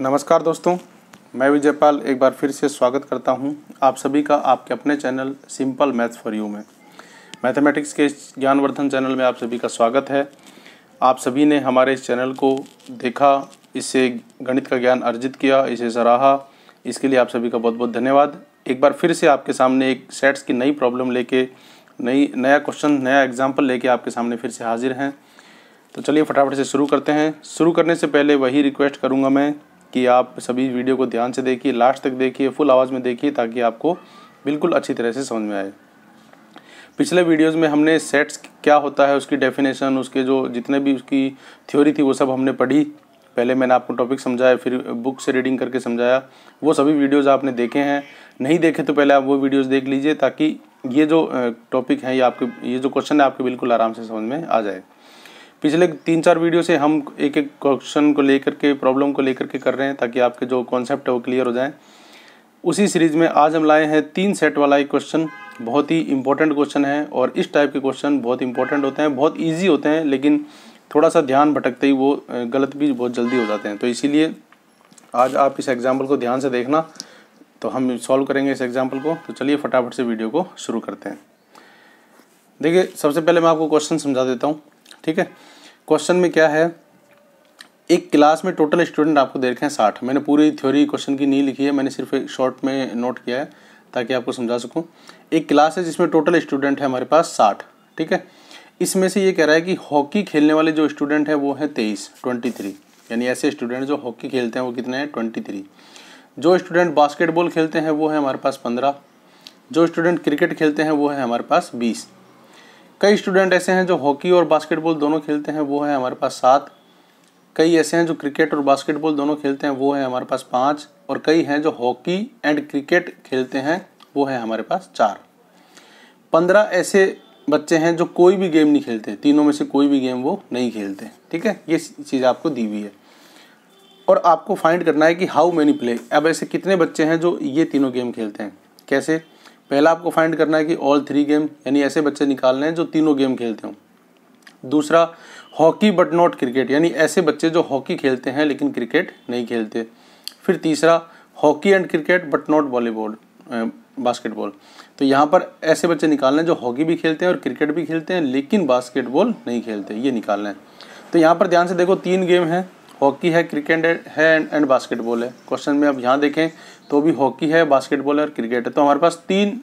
नमस्कार दोस्तों मैं विजयपाल एक बार फिर से स्वागत करता हूं आप सभी का आपके अपने channel simple maths for you में मैथमेटिक्स के ज्ञानवर्धन चैनल में आप सभी का स्वागत है आप सभी ने हमारे इस चैनल को देखा इससे गणित का ज्ञान अर्जित किया इसे सराहा इसके लिए आप सभी का बहुत बहुत धन्यवाद एक बार फिर से आपके सामने एक सेट्स की नई प्रॉब्लम लेके नई नया क्वेश्चन नया एग्जाम्पल लेके आपके सामने फिर से हाजिर हैं तो चलिए फटाफट से शुरू करते हैं शुरू करने से पहले वही रिक्वेस्ट करूँगा मैं कि आप सभी वीडियो को ध्यान से देखिए लास्ट तक देखिए फुल आवाज़ में देखिए ताकि आपको बिल्कुल अच्छी तरह से समझ में आए पिछले वीडियोस में हमने सेट्स क्या होता है उसकी डेफिनेशन उसके जो जितने भी उसकी थ्योरी थी वो सब हमने पढ़ी पहले मैंने आपको टॉपिक समझाया फिर बुक से रीडिंग करके समझाया वो सभी वीडियोस आपने देखे हैं नहीं देखे तो पहले आप वो वीडियोस देख लीजिए ताकि ये जो टॉपिक है ये आपके ये जो क्वेश्चन है आपके बिल्कुल आराम से समझ में आ जाए पिछले तीन चार वीडियो से हम एक एक क्वेश्चन को लेकर के प्रॉब्लम को लेकर के कर रहे हैं ताकि आपके जो कॉन्सेप्ट है वो क्लियर हो जाए उसी सीरीज में आज हम लाए हैं तीन सेट वाला एक क्वेश्चन बहुत ही इंपॉर्टेंट क्वेश्चन है और इस टाइप के क्वेश्चन बहुत इंपॉर्टेंट होते हैं बहुत ईजी होते हैं लेकिन थोड़ा सा ध्यान भटकते ही वो गलत भी बहुत जल्दी हो जाते हैं तो इसीलिए आज आप इस एग्जाम्पल को ध्यान से देखना तो हम सॉल्व करेंगे इस एग्जाम्पल को तो चलिए फटाफट से वीडियो को शुरू करते हैं देखिए सबसे पहले मैं आपको क्वेश्चन समझा देता हूँ ठीक है क्वेश्चन में क्या है एक क्लास में टोटल स्टूडेंट आपको देख रहे हैं साठ मैंने पूरी थ्योरी क्वेश्चन की नहीं लिखी है मैंने सिर्फ एक शॉर्ट में नोट किया है ताकि आपको समझा सकूँ एक क्लास है जिसमें टोटल स्टूडेंट है हमारे पास साठ ठीक है इसमें से ये कह रहा है कि हॉकी खेलने वाले जो स्टूडेंट हैं वो हैं तेईस ट्वेंटी थ्री यानी ऐसे स्टूडेंट जो हॉकी खेलते हैं वो कितने हैं ट्वेंटी थ्री जो स्टूडेंट बास्केटबॉल खेलते हैं वो है हमारे पास पंद्रह जो स्टूडेंट क्रिकेट खेलते हैं वो है हमारे पास बीस कई स्टूडेंट ऐसे हैं जो हॉकी और बास्केटबॉल दोनों खेलते हैं वो है हमारे पास सात कई ऐसे हैं जो क्रिकेट और बास्केटबॉल दोनों खेलते हैं वो है हमारे पास पाँच और कई हैं जो हॉकी एंड क्रिकेट खेलते हैं वो है हमारे पास चार पंद्रह ऐसे बच्चे हैं जो कोई भी गेम नहीं खेलते तीनों में से कोई भी गेम वो नहीं खेलते ठीक है ये चीज़ आपको दी हुई है और आपको फाइंड करना है कि हाउ मैनी प्ले अब ऐसे कितने बच्चे हैं जो ये तीनों गेम खेलते हैं कैसे पहला आपको फाइंड करना है कि ऑल थ्री गेम यानी ऐसे बच्चे निकालने हैं जो तीनों गेम खेलते हों दूसरा हॉकी बट नॉट क्रिकेट यानी ऐसे बच्चे जो हॉकी खेलते हैं लेकिन क्रिकेट नहीं खेलते फिर तीसरा hockey and cricket but not volleyball basketball तो यहाँ पर ऐसे बच्चे निकालने हैं जो हॉकी भी खेलते हैं और क्रिकेट भी खेलते हैं लेकिन बास्केटबॉल नहीं खेलते ये निकालना है तो यहाँ पर ध्यान से देखो तीन गेम हैं हॉकी है क्रिकेट है एंड बास्केटबॉल है क्वेश्चन में आप यहाँ देखें तो भी हॉकी है बास्केटबॉल है और क्रिकेट है तो हमारे पास तीन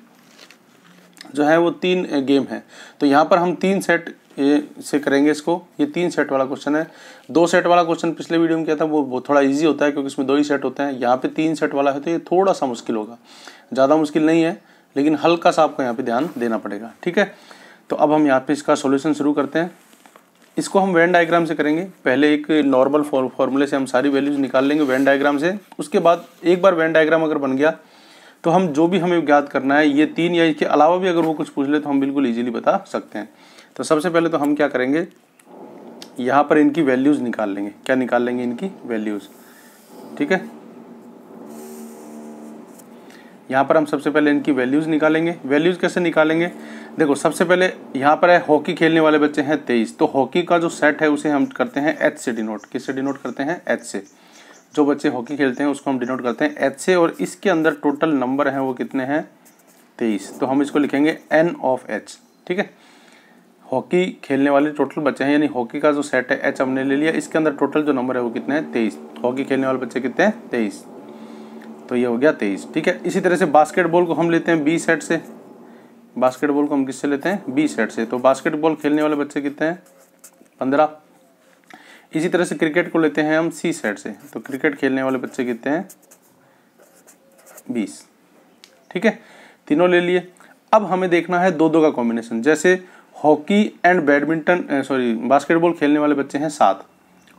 जो है वो तीन गेम है तो यहाँ पर हम तीन सेट ये से करेंगे इसको ये तीन सेट वाला क्वेश्चन है दो सेट वाला क्वेश्चन पिछले वीडियो में क्या था वो, वो थोड़ा इजी होता है क्योंकि इसमें दो ही सेट होते हैं यहाँ पे तीन सेट वाला है तो ये थोड़ा सा मुश्किल होगा ज़्यादा मुश्किल नहीं है लेकिन हल्का सा आपको यहाँ पे ध्यान देना पड़ेगा ठीक है तो अब हम यहाँ पे इसका सोल्यूशन शुरू करते हैं इसको हम वैन डायग्राम से करेंगे पहले एक नॉर्मल फॉर्मूले से हम सारी वैल्यूज निकाल लेंगे वैन डायग्राम से उसके बाद एक बार वैन डायग्राम अगर बन गया तो हम जो भी हमें ज्ञात करना है ये तीन या इसके अलावा भी अगर वो कुछ पूछ ले तो हम बिल्कुल ईजिली बता सकते हैं तो सबसे पहले तो हम क्या करेंगे यहाँ पर इनकी वैल्यूज़ निकाल लेंगे क्या निकाल लेंगे इनकी वैल्यूज़ ठीक है यहाँ पर हम सबसे पहले इनकी वैल्यूज़ निकालेंगे वैल्यूज़ कैसे निकालेंगे देखो सबसे पहले यहाँ पर है हॉकी खेलने वाले बच्चे हैं तेईस तो हॉकी का जो सेट है उसे हम करते हैं एच से डिनोट किससे डिनोट करते हैं एच से जो बच्चे हॉकी खेलते हैं उसको हम डिनोट करते हैं एच से और इसके अंदर टोटल नंबर हैं वो कितने हैं तेईस तो हम इसको लिखेंगे एन ऑफ एच ठीक है हॉकी खेलने वाले टोटल बच्चे हैं यानी हॉकी का जो सेट है एच हमने ले लिया इसके अंदर टोटल जो नंबर है वो कितने हैं तेईस हॉकी खेलने वाले बच्चे कितने हैं तेईस तो ये हो गया तेईस ठीक है इसी तरह से बास्केटबॉल को हम लेते हैं बी सेट से बास्केटबॉल को हम किससे लेते हैं बी सेट से तो बास्केटबॉल खेलने वाले बच्चे कितने हैं पंद्रह इसी तरह से क्रिकेट को लेते हैं हम सी सेट से तो क्रिकेट खेलने वाले बच्चे कितने हैं बीस ठीक है तीनों ले लिए अब हमें देखना है दो दो का कॉम्बिनेशन जैसे hockey and badminton sorry basketball खेलने वाले बच्चे हैं सात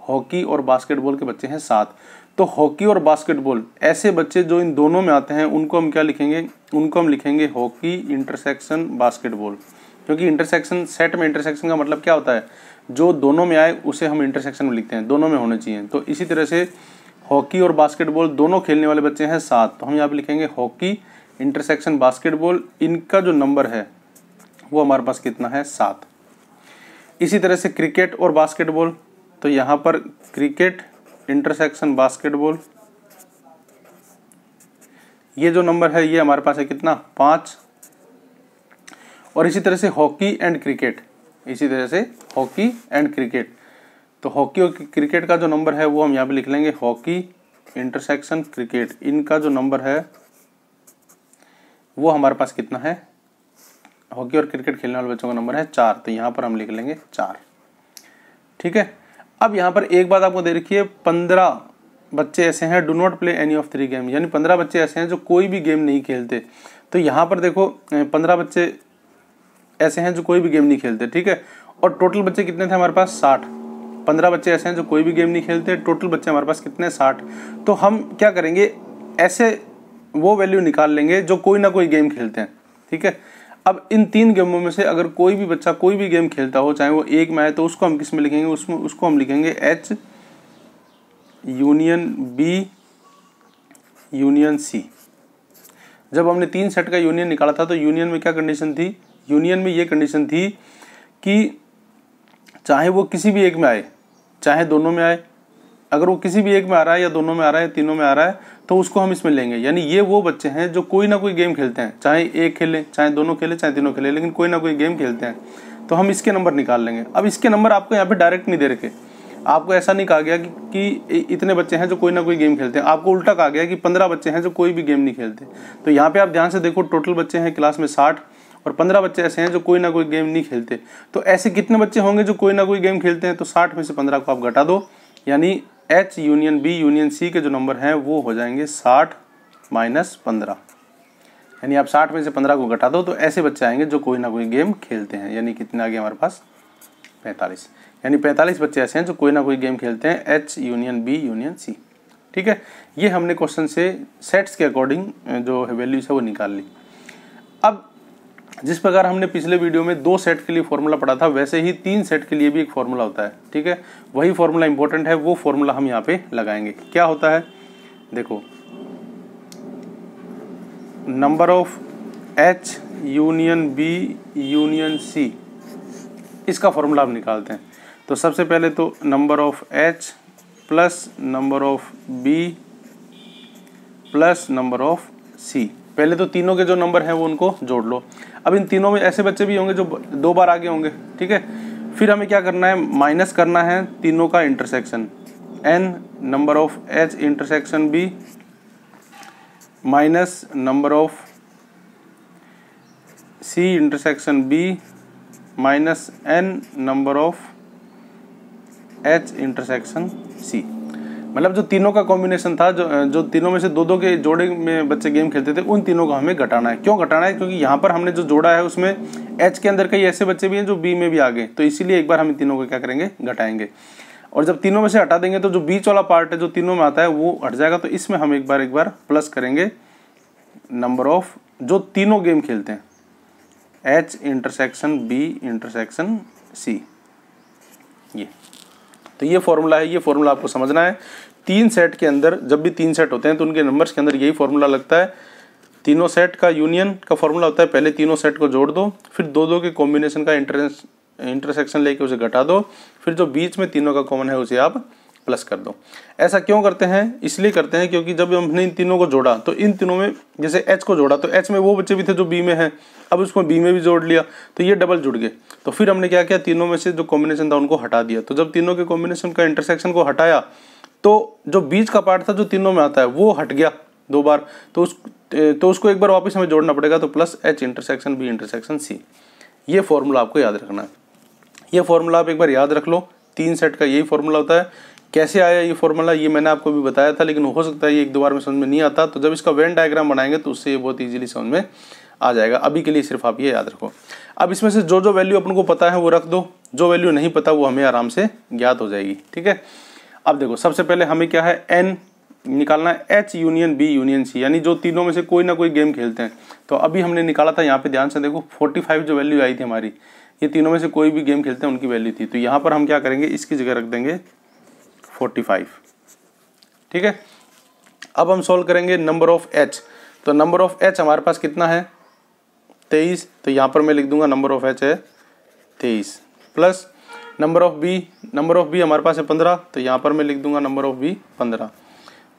हॉकी और बास्केटबॉल के बच्चे हैं सात तो हॉकी और बास्केटबॉल ऐसे बच्चे जो इन दोनों में आते हैं उनको हम क्या लिखेंगे उनको हम लिखेंगे हॉकी इंटरसेक्शन बास्केटबॉल क्योंकि इंटरसेक्शन सेट में इंटरसेक्शन का मतलब क्या होता है जो दोनों में आए उसे हम इंटरसेक्शन में लिखते हैं दोनों में होने चाहिए तो इसी तरह से हॉकी और बास्केटबॉल दोनों खेलने वाले बच्चे हैं सात तो हम यहाँ पे लिखेंगे हॉकी इंटरसेक्शन बास्केटबॉल इनका जो नंबर है वो हमारे पास कितना है सात इसी तरह से क्रिकेट और बास्केटबॉल तो यहाँ पर क्रिकेट इंटरसेक्शन बास्केटबॉल ये जो नंबर है ये हमारे पास है कितना पांच और इसी तरह से हॉकी एंड क्रिकेट इसी तरह से हॉकी एंड क्रिकेट तो हॉकी और क्रिकेट का जो नंबर है वो हम यहाँ पे लिख लेंगे हॉकी इंटरसेक्शन क्रिकेट इनका जो नंबर है वो हमारे पास कितना है हॉकी और क्रिकेट खेलने वाले बच्चों का नंबर है चार तो यहाँ पर हम लिख लेंगे चार ठीक है अब यहाँ पर एक बात आपको दे रखिए पंद्रह बच्चे ऐसे हैं do not play any of three game यानी पंद्रह बच्चे ऐसे हैं जो कोई भी गेम नहीं खेलते तो यहाँ पर देखो पंद्रह बच्चे ऐसे हैं जो कोई भी गेम नहीं खेलते ठीक है और टोटल बच्चे कितने थे हमारे पास साठ पंद्रह बच्चे ऐसे हैं जो कोई भी गेम नहीं खेलते टोटल बच्चे हमारे पास कितने साठ तो हम क्या करेंगे ऐसे वो वैल्यू निकाल लेंगे जो कोई ना कोई गेम खेलते हैं ठीक है अब इन तीन गेमों में से अगर कोई भी बच्चा कोई भी गेम खेलता हो चाहे वो एक में आए तो उसको हम किस में लिखेंगे उसमें उसको हम लिखेंगे H union B union C जब हमने तीन सेट का यूनियन निकाला था तो यूनियन में क्या कंडीशन थी यूनियन में ये कंडीशन थी कि चाहे वो किसी भी एक में आए चाहे दोनों में आए अगर वो किसी भी एक में आ रहा है या दोनों में आ रहा है तीनों में आ रहा है तो उसको हम इसमें लेंगे यानी ये वो बच्चे हैं जो कोई ना कोई गेम खेलते हैं चाहे एक खेलें चाहे दोनों खेलें चाहे तीनों खेलें लेकिन कोई ना कोई गेम खेलते हैं तो हम इसके नंबर निकाल लेंगे अब इसके नंबर आपको यहाँ पे डायरेक्ट नहीं दे रखे आपको ऐसा नहीं कहा गया कि, कि इतने बच्चे हैं जो कोई ना कोई गेम खेलते हैं आपको उल्टा कहा गया कि पंद्रह बच्चे हैं जो कोई भी गेम नहीं खेलते तो यहाँ पे आप ध्यान से देखो टोटल बच्चे हैं क्लास में साठ और पंद्रह बच्चे ऐसे हैं जो कोई ना कोई गेम नहीं खेलते तो ऐसे कितने बच्चे होंगे जो कोई ना कोई गेम खेलते हैं तो साठ में से पंद्रह को आप घटा दो यानी H union B union C के जो नंबर हैं वो हो जाएंगे साठ माइनस पंद्रह यानी आप साठ में से पंद्रह को घटा दो तो ऐसे बच्चे आएंगे जो कोई ना कोई गेम खेलते हैं यानी कितने आ हमारे पास पैंतालीस यानी पैंतालीस बच्चे ऐसे हैं जो कोई ना कोई गेम खेलते हैं H union B union C ठीक है ये हमने क्वेश्चन से सेट्स के अकॉर्डिंग जो है वैल्यूज है वो निकाल ली अब जिस प्रकार हमने पिछले वीडियो में दो सेट के लिए फॉर्मूला पढ़ा था वैसे ही तीन सेट के लिए भी एक फॉर्मूला होता है ठीक है वही फॉर्मूला इंपॉर्टेंट है वो फॉर्मूला हम यहाँ पे लगाएंगे क्या होता है देखो number of H union B union C इसका फॉर्मूला हम निकालते हैं तो सबसे पहले तो number of H plus number of B plus number of C पहले तो तीनों के जो नंबर हैं वो उनको जोड़ लो अब इन तीनों में ऐसे बच्चे भी होंगे जो दो बार आगे होंगे ठीक है फिर हमें क्या करना है माइनस करना है तीनों का intersection N number of H intersection B minus number of C intersection B minus N number of H intersection C मतलब जो तीनों का कॉम्बिनेशन था जो जो तीनों में से दो दो के जोड़े में बच्चे गेम खेलते थे उन तीनों का हमें घटाना है क्यों घटाना है क्योंकि यहाँ पर हमने जो जोड़ा है उसमें एच के अंदर कई ऐसे बच्चे भी हैं जो बी में भी आ गए तो इसीलिए एक बार हम तीनों को क्या करेंगे घटाएंगे और जब तीनों में से हटा देंगे तो जो बीच वाला पार्ट है जो तीनों में आता है वो हट जाएगा तो इसमें हम एक बार एक बार प्लस करेंगे नंबर ऑफ जो तीनों गेम खेलते हैं H intersection B intersection C ये तो ये फॉर्मूला है ये फॉर्मूला आपको समझना है तीन सेट के अंदर जब भी तीन सेट होते हैं तो उनके नंबर्स के अंदर यही फॉर्मूला लगता है तीनों सेट का यूनियन का फॉर्मूला होता है पहले तीनों सेट को जोड़ दो फिर दो दो के कॉम्बिनेशन का इंटरेंस इंटरसेक्शन लेके उसे घटा दो फिर जो बीच में तीनों का कॉमन है उसे आप प्लस कर दो ऐसा क्यों करते हैं इसलिए करते हैं क्योंकि जब हमने इन तीनों को जोड़ा तो इन तीनों में जैसे एच को जोड़ा तो एच में वो बच्चे भी थे जो बी में हैं अब उसको बी में भी जोड़ लिया तो ये डबल जुड़ गए तो फिर हमने क्या किया तीनों में से जो कॉम्बिनेशन था उनको हटा दिया तो जब तीनों के कॉम्बिनेशन का इंटरसेक्शन को हटाया तो जो बीच का पार्ट था जो तीनों में आता है वो हट गया दो बार तो उस तो उसको एक बार वापस हमें जोड़ना पड़ेगा तो plus H intersection B intersection C ये फॉर्मूला आपको याद रखना है ये फॉर्मूला आप एक बार याद रख लो तीन सेट का यही फॉर्मूला होता है कैसे आया ये फॉर्मूला ये मैंने आपको भी बताया था लेकिन हो सकता है ये एक दो बार में समझ में नहीं आता तो जब इसका वेन डायग्राम बनाएंगे तो उससे ये बहुत ईजिली समझ में आ जाएगा अभी के लिए सिर्फ आप ये याद रखो अब इसमें से जो जो वैल्यू अपन को पता है वो रख दो जो वैल्यू नहीं पता वो हमें आराम से ज्ञात हो जाएगी ठीक है अब देखो सबसे पहले हमें क्या है एन निकालना है H union B union C यानी जो तीनों में से कोई ना कोई गेम खेलते हैं तो अभी हमने निकाला था यहाँ पे ध्यान से देखो 45 जो वैल्यू आई थी हमारी ये तीनों में से कोई भी गेम खेलते हैं उनकी वैल्यू थी तो यहाँ पर हम क्या करेंगे इसकी जगह रख देंगे 45 ठीक है अब हम सॉल्व करेंगे नंबर ऑफ एच तो नंबर ऑफ एच हमारे पास कितना है तेईस तो यहाँ पर मैं लिख दूंगा नंबर ऑफ एच है तेईस plus number of B number of B हमारे पास है पंद्रह तो यहाँ पर मैं लिख दूंगा नंबर ऑफ बी पंद्रह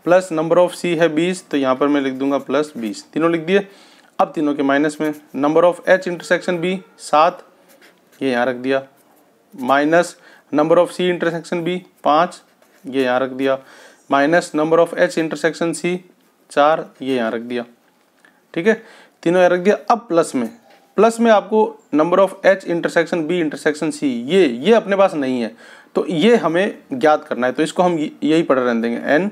प्लस नंबर ऑफ सी है बीस तो यहाँ पर मैं लिख दूंगा प्लस बीस तीनों लिख दिए अब तीनों के माइनस में number of H intersection B सात ये यहाँ रख दिया minus number of C intersection B पाँच ये यहाँ रख दिया minus number of H intersection C चार ये यहाँ रख दिया ठीक है तीनों रख दिया अब प्लस में प्लस में आपको number of H intersection B intersection C ये ये अपने पास नहीं है तो ये हमें ज्ञात करना है तो इसको हम यही पढ़ रहने देंगे N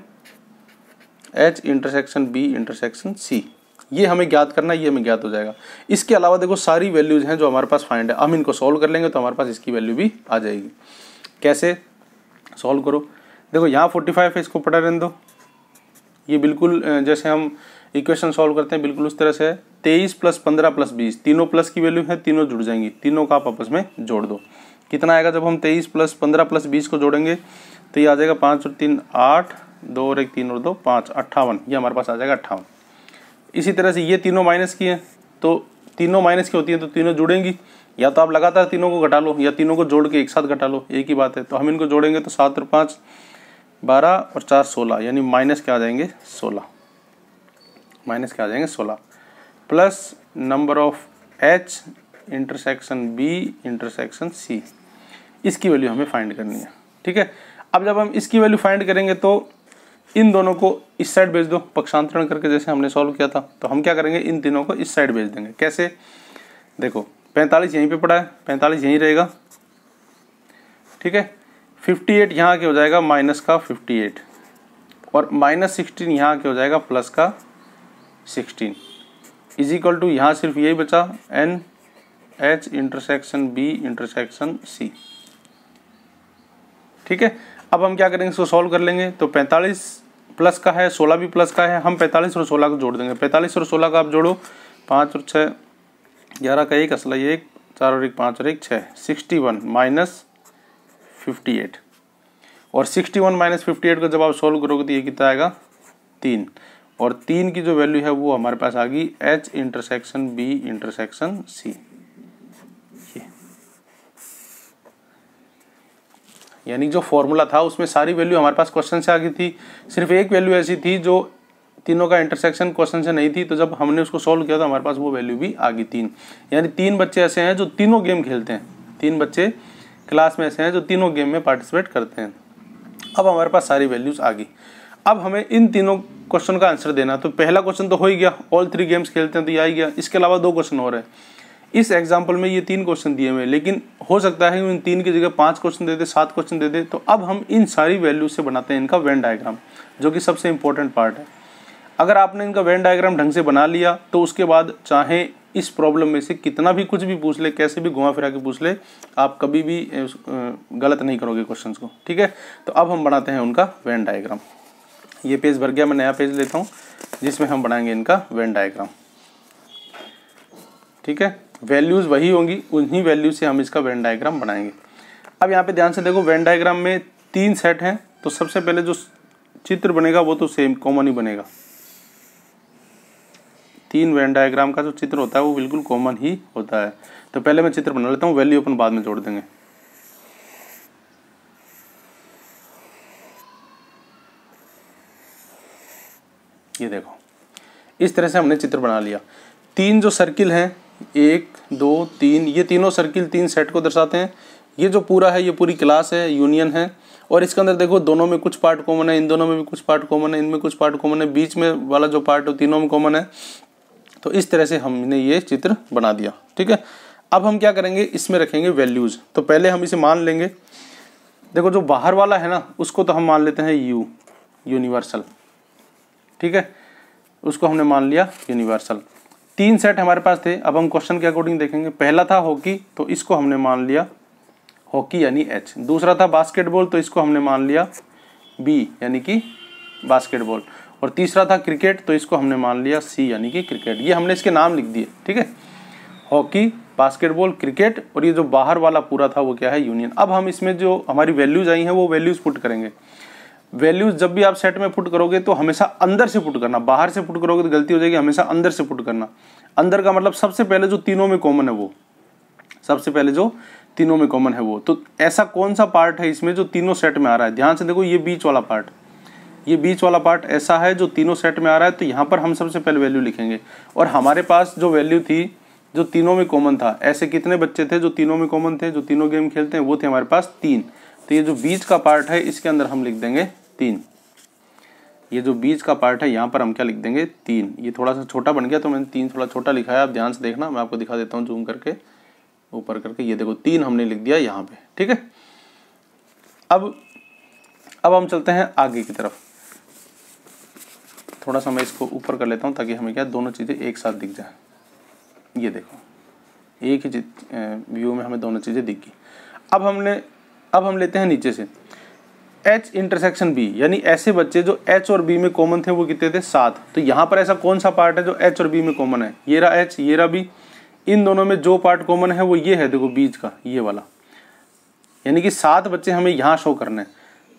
H intersection B intersection C ये हमें ज्ञात करना है ये हमें ज्ञात हो जाएगा इसके अलावा देखो सारी वैल्यूज हैं जो हमारे पास फाइंड है हम इनको सॉल्व कर लेंगे तो हमारे पास इसकी वैल्यू भी आ जाएगी कैसे सॉल्व करो देखो यहाँ फोर्टी फाइव है इसको पढ़ा रहने दो ये बिल्कुल जैसे हम इक्वेशन सॉल्व करते हैं बिल्कुल उस तरह से तेईस प्लस पंद्रह प्लस बीस तीनों प्लस की वैल्यू है तीनों जुड़ जाएंगी तीनों का आप आपस में जोड़ दो कितना आएगा जब हम तेईस प्लस पंद्रह प्लस बीस को जोड़ेंगे तो ये आ जाएगा पाँच और तीन आठ दो और एक तीन और दो पाँच अट्ठावन ये हमारे पास आ जाएगा अट्ठावन इसी तरह से ये तीनों माइनस की हैं तो तीनों माइनस की होती हैं तो तीनों जुड़ेंगी या तो आप लगातार तीनों को घटा लो या तीनों को जोड़ के एक साथ घटा लो एक ही बात है तो हम इनको जोड़ेंगे तो सात और पाँच बारह और चार सोलह यानी माइनस के आ जाएंगे सोलह माइनस के आ जाएंगे सोलह plus number of H intersection B intersection C इसकी वैल्यू हमें फाइंड करनी है ठीक है अब जब हम इसकी वैल्यू फाइंड करेंगे तो इन दोनों को इस साइड भेज दो पक्षांतरण करके जैसे हमने सॉल्व किया था तो हम क्या करेंगे इन तीनों को इस साइड भेज देंगे कैसे देखो 45 यहीं पे पड़ा है 45 यहीं रहेगा ठीक है 58 एट यहाँ के हो जाएगा माइनस का 58 और माइनस सिक्सटीन यहाँ के हो जाएगा प्लस का सिक्सटीन इज इक्वल टू यहाँ सिर्फ यही बचा N H intersection B intersection C ठीक है अब हम क्या करेंगे इसको सॉल्व कर लेंगे तो 45 प्लस का है 16 भी प्लस का है हम 45 और 16 को जोड़ देंगे 45 और 16 का आप जोड़ो पाँच और छः ग्यारह का एक असला एक चार और एक पाँच और एक छः sixty one minus fifty eight और sixty one minus fifty eight का जब आप सॉल्व करोगे तो ये कितना आएगा तीन और तीन की जो वैल्यू है वो हमारे पास आ गई H intersection B intersection C यानी जो फॉर्मूला था उसमें सारी वैल्यू हमारे पास क्वेश्चन से आ गई थी सिर्फ एक वैल्यू ऐसी थी जो तीनों का इंटरसेक्शन क्वेश्चन से नहीं थी तो जब हमने उसको सॉल्व किया तो हमारे पास वो वैल्यू भी आ गई तीन यानी तीन बच्चे ऐसे हैं जो तीनों गेम खेलते हैं तीन बच्चे क्लास में ऐसे हैं जो तीनों गेम में पार्टिसिपेट करते हैं अब हमारे पास सारी वैल्यूज़ आ गई अब हमें इन तीनों क्वेश्चन का आंसर देना तो पहला क्वेश्चन तो हो ही गया ऑल थ्री गेम्स खेलते हैं तो यह ही गया इसके अलावा दो क्वेश्चन और हैं इस एग्जाम्पल में ये तीन क्वेश्चन दिए हुए लेकिन हो सकता है इन तीन की जगह पांच क्वेश्चन दे दे सात क्वेश्चन दे दे तो अब हम इन सारी वैल्यू से बनाते हैं इनका वेन डायग्राम जो कि सबसे इंपॉर्टेंट पार्ट है अगर आपने इनका वेन डायग्राम ढंग से बना लिया तो उसके बाद चाहे इस प्रॉब्लम में से कितना भी कुछ भी पूछ ले कैसे भी घुमा फिरा के पूछ ले आप कभी भी गलत नहीं करोगे क्वेश्चंस को ठीक है तो अब हम बनाते हैं उनका वेन डायग्राम ये पेज भर गया मैं नया पेज लेता हूँ जिसमें हम बनाएंगे इनका वेन डायग्राम ठीक है वैल्यूज़ वही होंगी उन्हीं वैल्यू से हम इसका वेन डायग्राम बनाएंगे अब यहाँ पे ध्यान से देखो वेन डायग्राम में तीन सेट हैं तो सबसे पहले जो चित्र बनेगा वो तो सेम कॉमन ही बनेगा तीन वेन डायग्राम का जो चित्र होता है वो बिल्कुल कॉमन ही होता है तो पहले मैं चित्र बना लेता हूँ वैल्यू अपन बाद में जोड़ देंगे ये देखो इस तरह से हमने चित्र बना लिया तीन जो सर्किल हैं एक दो तीन ये तीनों सर्किल तीन सेट को दर्शाते हैं ये जो पूरा है ये पूरी क्लास है यूनियन है और इसके अंदर देखो दोनों में कुछ पार्ट कॉमन है इन दोनों में भी कुछ पार्ट कॉमन है इनमें कुछ पार्ट कॉमन है बीच में वाला जो पार्ट है तीनों में कॉमन है तो इस तरह से हमने ये चित्र बना दिया ठीक है अब हम क्या करेंगे इसमें रखेंगे वैल्यूज़ तो पहले हम इसे मान लेंगे देखो जो बाहर वाला है ना उसको तो हम मान लेते हैं यू यूनिवर्सल ठीक है उसको हमने मान लिया यूनिवर्सल तीन सेट हमारे पास थे अब हम क्वेश्चन के अकॉर्डिंग देखेंगे पहला था हॉकी तो इसको हमने मान लिया हॉकी यानी एच दूसरा था बास्केटबॉल तो इसको हमने मान लिया बी यानी कि बास्केटबॉल और तीसरा था क्रिकेट तो इसको हमने मान लिया सी यानी कि क्रिकेट ये हमने इसके नाम लिख दिए ठीक है हॉकी बास्केटबॉल क्रिकेट और ये जो बाहर वाला पूरा था वो क्या है यूनियन अब हम इसमें जो हमारी वैल्यूज़ आई हैं वो वैल्यूज़ पुट करेंगे वैल्यूज जब भी आप सेट में पुट करोगे तो हमेशा अंदर से पुट करना बाहर से पुट करोगे तो गलती हो जाएगी हमेशा अंदर से पुट करना अंदर का मतलब सबसे पहले जो तीनों में कॉमन है वो सबसे पहले जो तीनों में कॉमन है वो तो ऐसा कौन सा पार्ट है इसमें जो तीनों सेट में आ रहा है ध्यान से देखो ये बीच वाला पार्ट ये बीच वाला पार्ट ऐसा है जो तीनों सेट में आ रहा है तो यहाँ पर हम सबसे पहले वैल्यू लिखेंगे और हमारे पास जो वैल्यू थी जो तीनों में कॉमन था ऐसे कितने बच्चे थे जो तीनों में कॉमन थे जो तीनों गेम खेलते हैं वो थे हमारे पास तीन तो ये जो बीच का पार्ट है इसके अंदर हम लिख देंगे तीन ये जो बीच का पार्ट है यहाँ पर हम क्या लिख देंगे तीन ये थोड़ा सा छोटा बन गया तो मैंने तीन थोड़ा छोटा लिखा है आप ध्यान से देखना मैं आपको दिखा देता हूँ जूम करके ऊपर करके ये देखो तीन हमने लिख दिया यहाँ पे ठीक है अब अब हम चलते हैं आगे की तरफ थोड़ा सा मैं इसको ऊपर कर लेता हूँ ताकि हमें क्या दोनों चीज़ें एक साथ दिख जाए ये देखो एक ही व्यू में हमें दोनों चीज़ें दिख गई अब हमने अब हम लेते हैं नीचे से एच इंटरसेक्शन बी यानी ऐसे बच्चे जो एच और बी में कॉमन थे वो कितने थे सात तो यहाँ पर ऐसा कौन सा पार्ट है जो एच और बी में कॉमन है ये रहा एच ये रहा बी इन दोनों में जो पार्ट कॉमन है वो ये है देखो बीच का ये वाला यानी कि सात बच्चे हमें यहाँ शो करने हैं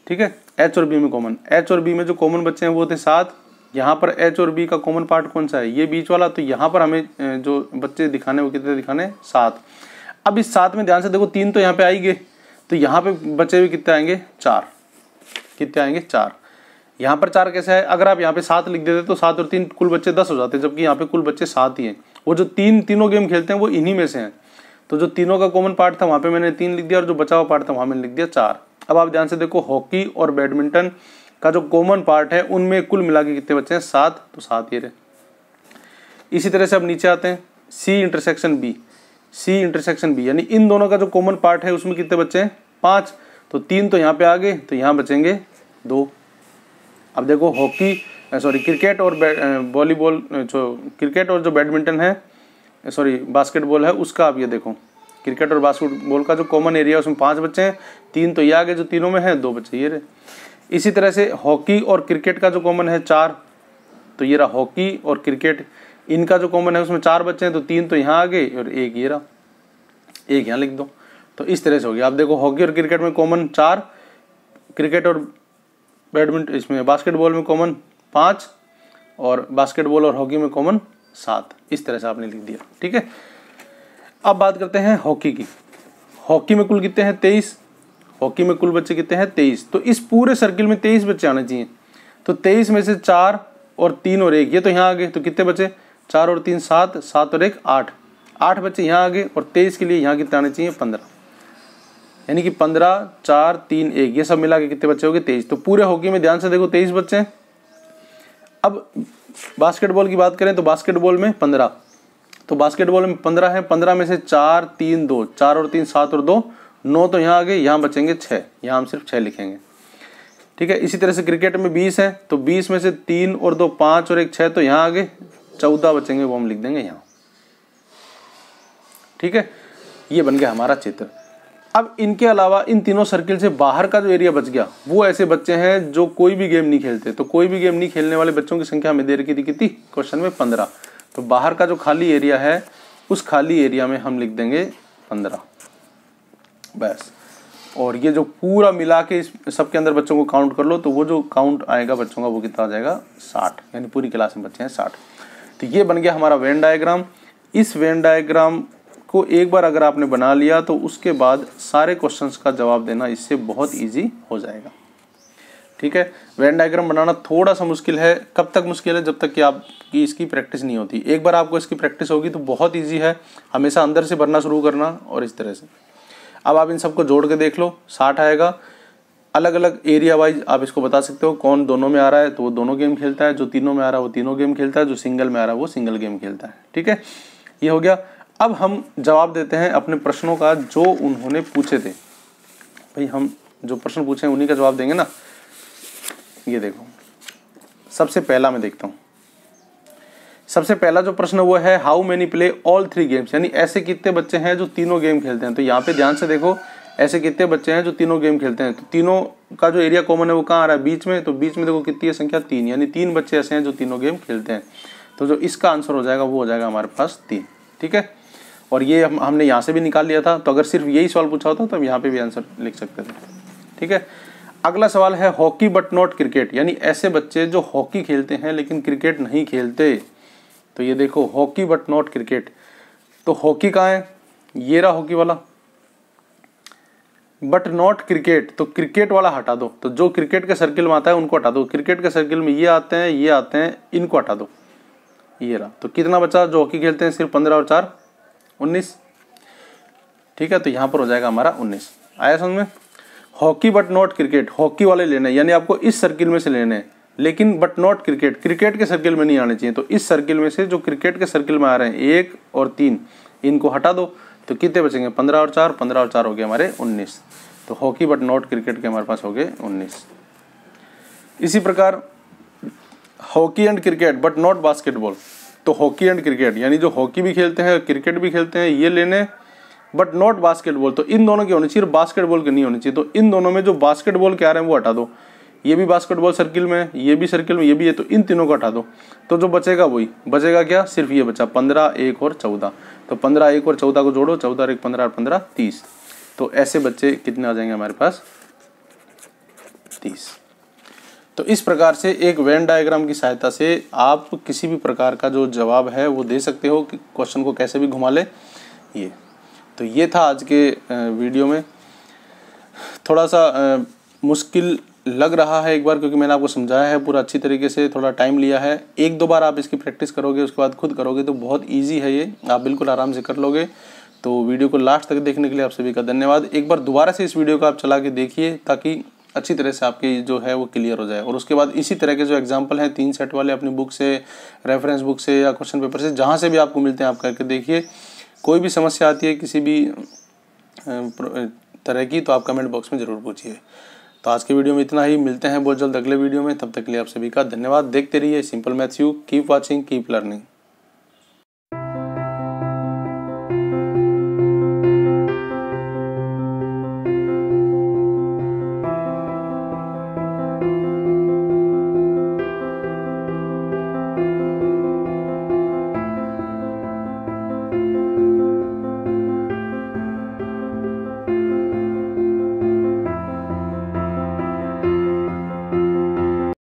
ठीक है एच और बी में कॉमन एच और बी में जो कॉमन बच्चे हैं वो थे सात यहाँ पर एच और बी का कॉमन पार्ट कौन सा है ये बीच वाला तो यहाँ पर हमें जो बच्चे दिखाने वो कितने दिखाने सात अब इस सात में ध्यान से देखो तीन तो यहाँ पे आई गए तो यहाँ पे बचे हुए कितने आएंगे चार कितने आएंगे चार यहाँ पर चार कैसे है अगर आप यहाँ पे सात लिख देते तो सात और तीन कुल बच्चे दस हो जाते जबकि यहाँ पे कुल बच्चे सात ही हैं वो जो तीन तीनों गेम खेलते हैं वो इन्हीं में से हैं तो जो तीनों का कॉमन पार्ट था वहाँ पे मैंने तीन लिख दिया और जो बचा हुआ पार्ट था वहाँ मैंने लिख दिया चार अब आप ध्यान से देखो हॉकी और बैडमिंटन का जो कॉमन पार्ट है उनमें कुल मिला के कितने बच्चे हैं सात तो सात ये रहे इसी तरह से अब नीचे आते हैं C intersection B C intersection B यानी इन दोनों का जो कॉमन पार्ट है उसमें कितने बच्चे हैं पाँच तो तीन तो यहाँ पे आ गए तो यहाँ बचेंगे दो अब देखो हॉकी सॉरी क्रिकेट और वॉलीबॉल जो क्रिकेट और जो बैडमिंटन है सॉरी बास्केटबॉल है उसका आप ये देखो क्रिकेट और बास्केटबॉल का जो कॉमन एरिया है उसमें पाँच बच्चे हैं तीन तो ये आगे जो तीनों में है दो बच्चे ये रहे इसी तरह से हॉकी और क्रिकेट का जो कॉमन है चार तो ये रहा हॉकी और क्रिकेट इनका जो कॉमन है उसमें चार बच्चे हैं तो तीन तो यहाँ आ गए और एक ये रहा एक यहाँ लिख दो तो इस तरह से हो गया आप देखो हॉकी और क्रिकेट में कॉमन चार क्रिकेट और बैडमिंटन इसमें बास्केटबॉल में कॉमन पाँच और बास्केटबॉल और हॉकी में कॉमन सात इस तरह से आपने लिख दिया ठीक है अब बात करते हैं हॉकी की हॉकी में कुल कितने हैं तेईस हॉकी में कुल बच्चे कितने हैं तेईस तो इस पूरे सर्किल में तेईस बच्चे आने चाहिए तो तेईस में से चार और तीन और एक ये तो यहाँ आ गए तो कितने बचे चार और तीन सात सात और एक आठ आठ बच्चे यहाँ आ गए और तेईस के लिए यहाँ कितने आने चाहिए पंद्रह यानी कि पंद्रह चार तीन एक ये सब मिला के कितने बच्चे हो गए तेईस तो पूरे हॉकी में ध्यान से देखो तेईस बच्चे अब बास्केटबॉल की बात करें तो बास्केटबॉल में पंद्रह तो बास्केटबॉल में पंद्रह है पंद्रह में से चार तीन दो चार और तीन सात और दो नौ तो यहाँ आ गए यहाँ बचेंगे छः यहाँ हम सिर्फ छः लिखेंगे ठीक है इसी तरह से क्रिकेट में बीस है तो बीस में से तीन और दो पाँच और एक छः तो यहाँ आ गए चौदह बचेंगे वो हम लिख देंगे यहाँ ठीक है ये बन गया हमारा चित्र अब इनके अलावा इन तीनों सर्किल से बाहर का जो एरिया बच गया वो ऐसे बच्चे हैं जो कोई भी गेम नहीं खेलते तो कोई भी गेम नहीं खेलने वाले बच्चों की संख्या हमें दे रखी थी कितनी क्वेश्चन में पंद्रह तो बाहर का जो खाली एरिया है उस खाली एरिया में हम लिख देंगे पंद्रह बस और ये जो पूरा मिला के इस सबके अंदर बच्चों को काउंट कर लो तो वो जो काउंट आएगा बच्चों का वो कितना आ जाएगा साठ यानी पूरी क्लास में बच्चे हैं साठ तो ये बन गया हमारा वेन डायग्राम इस वेन डायग्राम को एक बार अगर आपने बना लिया तो उसके बाद सारे क्वेश्चंस का जवाब देना इससे बहुत इजी हो जाएगा ठीक है वेन डायग्राम बनाना थोड़ा सा मुश्किल है कब तक मुश्किल है जब तक कि आपकी इसकी प्रैक्टिस नहीं होती एक बार आपको इसकी प्रैक्टिस होगी तो बहुत ईजी है हमेशा अंदर से भरना शुरू करना और इस तरह से अब आप इन सबको जोड़ के देख लो साठ आएगा अलग अलग एरिया वाइज आप इसको बता सकते हो कौन दोनों में आ रहा है तो वो दोनों गेम खेलता है जो तीनों में आ रहा है वो तीनों गेम खेलता है जो सिंगल में आ रहा है वो सिंगल गेम खेलता है ठीक है ये हो गया अब हम जवाब देते हैं अपने प्रश्नों का जो उन्होंने पूछे थे भाई हम जो प्रश्न पूछे हैं उन्हीं का जवाब देंगे ना ये देखो सबसे पहला मैं देखता हूँ सबसे पहला जो प्रश्न वो है how many play all three games यानी ऐसे कितने बच्चे हैं जो तीनों गेम खेलते हैं तो यहाँ पे ध्यान से देखो ऐसे कितने बच्चे हैं जो तीनों गेम खेलते हैं तो तीनों का जो एरिया कॉमन है वो कहाँ आ रहा है बीच में तो बीच में देखो कितनी है संख्या तीन यानी तीन बच्चे ऐसे हैं जो तीनों गेम खेलते हैं तो जो इसका आंसर हो जाएगा वो हो जाएगा हमारे पास तीन ठीक है और ये हम हमने यहाँ से भी निकाल लिया था तो अगर सिर्फ यही सवाल पूछा होता तो हम यहाँ पर भी आंसर लिख सकते थे ठीक है अगला सवाल है हॉकी बट नॉट क्रिकेट यानी ऐसे बच्चे जो हॉकी खेलते हैं लेकिन क्रिकेट नहीं खेलते तो ये देखो हॉकी बट नॉट क्रिकेट तो हॉकी कहाँ है ये रहा हॉकी वाला बट नॉट क्रिकेट तो क्रिकेट वाला हटा दो तो जो क्रिकेट के सर्किल में आता है उनको हटा दो क्रिकेट के सर्किल में ये आते हैं ये आते हैं इनको हटा दो ये रहा तो कितना बचा जो हॉकी खेलते हैं सिर्फ पंद्रह और चार उन्नीस ठीक है तो यहाँ पर हो जाएगा हमारा उन्नीस आया समझ में hockey but not cricket hockey वाले लेने यानी आपको इस सर्किल में से लेने लेकिन बट नॉट क्रिकेट क्रिकेट के सर्किल में नहीं आने चाहिए तो इस सर्किल में से जो क्रिकेट के सर्किल में आ रहे हैं एक और तीन इनको हटा दो तो कितने बचेंगे पंद्रह और चार पंद्रह और चार हो गए हमारे उन्नीस तो हॉकी बट नॉट क्रिकेट के हमारे पास हो गए उन्नीस इसी प्रकार hockey and cricket but not basketball तो हॉकी एंड क्रिकेट यानी जो हॉकी भी खेलते हैं क्रिकेट भी खेलते हैं ये लेने बट नॉट बास्केटबॉल तो इन दोनों के होने चाहिए बास्केटबॉल के नहीं होने चाहिए तो इन दोनों में जो बास्केटबॉल के आ रहे हैं वो हटा दो ये भी बास्केटबॉल सर्किल में ये भी सर्किल में ये भी है तो इन तीनों को हटा दो तो जो बचेगा वही बचेगा क्या सिर्फ ये बचा पंद्रह एक और चौदह तो पंद्रह एक और चौदह को जोड़ो चौदह एक पंद्रह और पंद्रह तीस तो ऐसे बच्चे कितने आ जाएंगे हमारे पास तीस तो इस प्रकार से एक वेन डायग्राम की सहायता से आप किसी भी प्रकार का जो जवाब है वो दे सकते हो कि क्वेश्चन को कैसे भी घुमा ले ये तो ये था आज के वीडियो में थोड़ा सा मुश्किल लग रहा है एक बार क्योंकि मैंने आपको समझाया है पूरा अच्छी तरीके से थोड़ा टाइम लिया है एक दो बार आप इसकी प्रैक्टिस करोगे उसके बाद खुद करोगे तो बहुत ईजी है ये आप बिल्कुल आराम से कर लोगे तो वीडियो को लास्ट तक देखने के लिए आप सभी का धन्यवाद एक बार दोबारा से इस वीडियो को आप चला के देखिए ताकि अच्छी तरह से आपकी जो है वो क्लियर हो जाए और उसके बाद इसी तरह के जो एग्जाम्पल हैं तीन सेट वाले अपनी बुक से रेफरेंस बुक से या क्वेश्चन पेपर से जहाँ से भी आपको मिलते हैं आप करके देखिए कोई भी समस्या आती है किसी भी तरह की तो आप कमेंट बॉक्स में ज़रूर पूछिए तो आज के वीडियो में इतना ही मिलते हैं बहुत जल्द अगले वीडियो में तब तक के लिए आप सभी का धन्यवाद देखते रहिए simple maths you keep watching keep learning